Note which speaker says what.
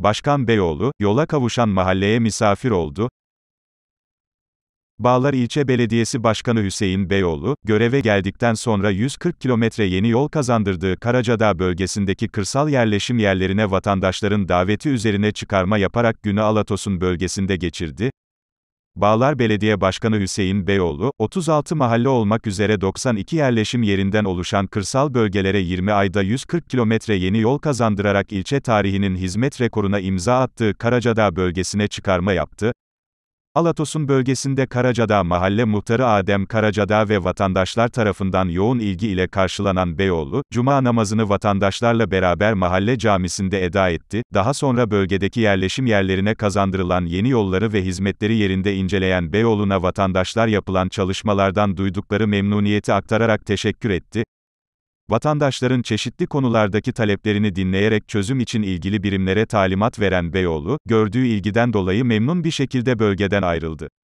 Speaker 1: Başkan Beyoğlu, yola kavuşan mahalleye misafir oldu. Bağlar İlçe Belediyesi Başkanı Hüseyin Beyoğlu, göreve geldikten sonra 140 kilometre yeni yol kazandırdığı Karacadağ bölgesindeki kırsal yerleşim yerlerine vatandaşların daveti üzerine çıkarma yaparak günü Alatos'un bölgesinde geçirdi. Bağlar Belediye Başkanı Hüseyin Beyoğlu, 36 mahalle olmak üzere 92 yerleşim yerinden oluşan kırsal bölgelere 20 ayda 140 kilometre yeni yol kazandırarak ilçe tarihinin hizmet rekoruna imza attığı Karacadağ bölgesine çıkarma yaptı, Alatos'un bölgesinde Karacadağ Mahalle Muhtarı Adem Karacadağ ve vatandaşlar tarafından yoğun ilgi ile karşılanan Beyoğlu, Cuma namazını vatandaşlarla beraber mahalle camisinde eda etti, daha sonra bölgedeki yerleşim yerlerine kazandırılan yeni yolları ve hizmetleri yerinde inceleyen Beyoğlu'na vatandaşlar yapılan çalışmalardan duydukları memnuniyeti aktararak teşekkür etti, vatandaşların çeşitli konulardaki taleplerini dinleyerek çözüm için ilgili birimlere talimat veren Beyoğlu, gördüğü ilgiden dolayı memnun bir şekilde bölgeden ayrıldı.